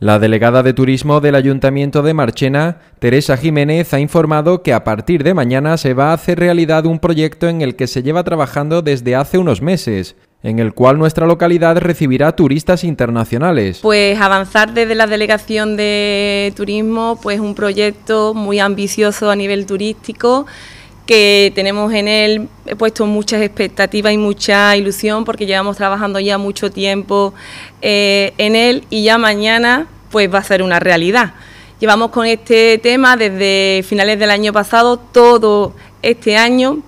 La delegada de Turismo del Ayuntamiento de Marchena, Teresa Jiménez, ha informado que a partir de mañana se va a hacer realidad un proyecto en el que se lleva trabajando desde hace unos meses en el cual nuestra localidad recibirá turistas internacionales. Pues avanzar desde la Delegación de Turismo, pues un proyecto muy ambicioso a nivel turístico que tenemos en él he puesto muchas expectativas y mucha ilusión porque llevamos trabajando ya mucho tiempo eh, en él y ya mañana pues va a ser una realidad. Llevamos con este tema desde finales del año pasado todo este año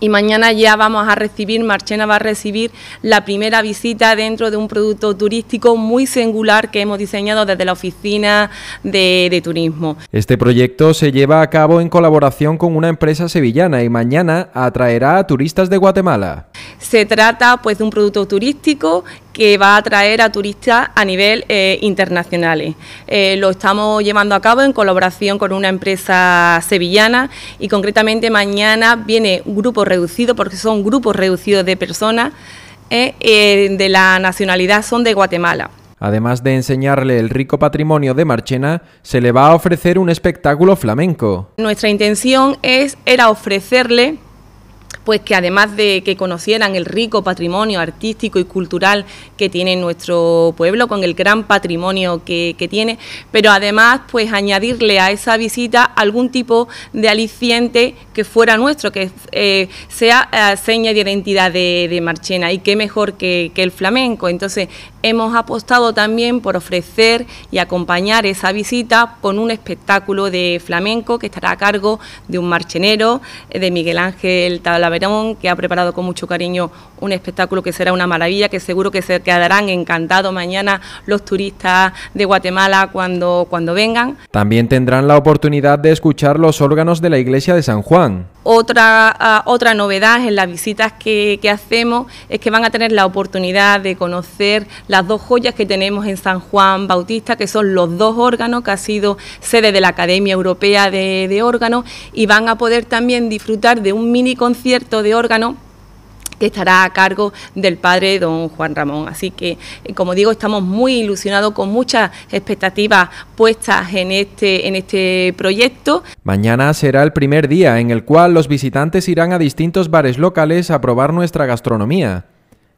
y mañana ya vamos a recibir, Marchena va a recibir la primera visita dentro de un producto turístico muy singular que hemos diseñado desde la oficina de, turismo. Este proyecto se lleva a cabo en colaboración con una empresa sevillana y mañana atraerá a turistas de Guatemala. Se trata pues de un producto turístico que va a atraer a turistas a nivel eh, internacional. Eh, lo estamos llevando a cabo en colaboración con una empresa sevillana y concretamente mañana viene un grupo reducido, porque son grupos reducidos de personas eh, de la nacionalidad, son de Guatemala. Además de enseñarle el rico patrimonio de Marchena, se le va a ofrecer un espectáculo flamenco. Nuestra intención es, era ofrecerle pues que además de que conocieran el rico patrimonio artístico y cultural que tiene nuestro pueblo, con el gran patrimonio que, tiene, pero además pues añadirle a esa visita algún tipo de aliciente que fuera nuestro, que eh, sea eh, seña de identidad de, Marchena y qué mejor que, que el flamenco. Entonces, hemos apostado también por ofrecer y acompañar esa visita con un espectáculo de flamenco que estará a cargo de un marchenero, eh, de Miguel Ángel Talaverón, que ha preparado con mucho cariño un espectáculo que será una maravilla, que seguro que se quedarán encantados mañana los turistas de Guatemala cuando, cuando vengan. También tendrán la oportunidad de escuchar los órganos de la Iglesia de San Juan. Otra, ah, otra novedad en las visitas que, hacemos es que van a tener la oportunidad de conocer las dos joyas que tenemos en San Juan Bautista, que son los dos órganos que ha sido sede de la Academia Europea de, de Órganos, y van a poder también disfrutar de un mini concierto de órgano que estará a cargo del padre don Juan Ramón. Así que, eh, como digo, estamos muy ilusionados con muchas expectativas puestas en este, en este proyecto. Mañana será el primer día en el cual los visitantes irán a distintos bares locales a probar nuestra gastronomía.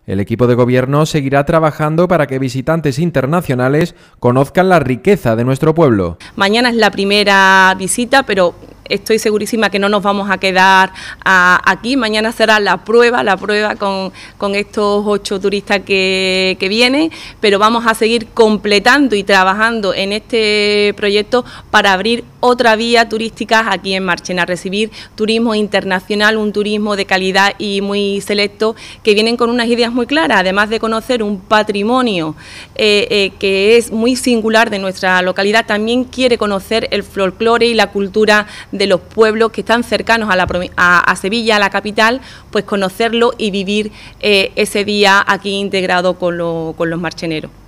El equipo de gobierno seguirá trabajando para que visitantes internacionales conozcan la riqueza de nuestro pueblo. Mañana es la primera visita, pero estoy segurísima que no nos vamos a quedar aquí. Mañana será la prueba, la prueba con, estos ocho turistas que, vienen, pero vamos a seguir completando y trabajando en este proyecto para abrir otra vía turística aquí en Marchena, recibir turismo internacional, un turismo de calidad y muy selecto, que vienen con unas ideas muy claras, además de conocer un patrimonio eh, eh, que es muy singular de nuestra localidad, también quiere conocer el folclore y la cultura de los pueblos que están cercanos a, Sevilla, a la capital, pues conocerlo y vivir eh, ese día aquí integrado con los marcheneros.